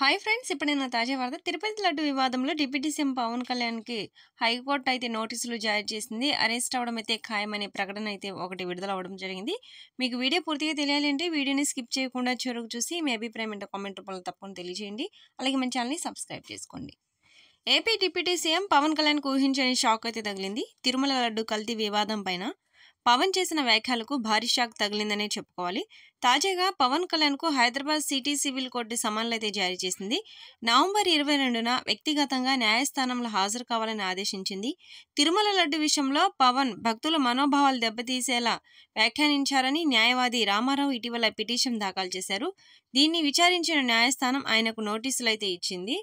hi friends ఇప్పుడు నేను తాజా వార్త తిరుపతి లడ్డు వివాదంలో డిప్యూటీ సీఎం పవన్ కళ్యాణ్కి హైకోర్టు అయితే నోటీసులు జారీ చేసింది అరెస్ట్ అవడం అయితే ఖాయమనే ప్రకటన అయితే ఒకటి విడుదల అవడం జరిగింది మీకు వీడియో పూర్తిగా తెలియాలంటే వీడియోని స్కిప్ చేయకుండా చివరకు చూసి మీ అభిప్రాయం ఏంటో కామెంట్ రూపంలో తప్పకుండా తెలియజేయండి అలాగే మన ఛానల్ని సబ్స్క్రైబ్ చేసుకోండి ఏపీ డిప్యూటీ సీఎం పవన్ కళ్యాణ్కు ఊహించని షాక్ అయితే తగిలింది తిరుమల లడ్డు కల్తీ వివాదం పైన పవన్ చేసిన వ్యాఖ్యలకు భారీ షాక్ తగిలిందనే చెప్పుకోవాలి తాజాగా పవన్ కళ్యాణ్కు హైదరాబాద్ సిటీ సివిల్ కోర్టు సమన్లు అయితే జారీ చేసింది నవంబర్ ఇరవై రెండున వ్యక్తిగతంగా న్యాయస్థానంలో హాజరు కావాలని ఆదేశించింది తిరుమల లడ్డు విషయంలో పవన్ భక్తుల మనోభావాలు దెబ్బతీసేలా వ్యాఖ్యానించారని న్యాయవాది రామారావు ఇటీవల పిటిషన్ దాఖలు చేశారు దీన్ని విచారించిన న్యాయస్థానం ఆయనకు నోటీసులైతే ఇచ్చింది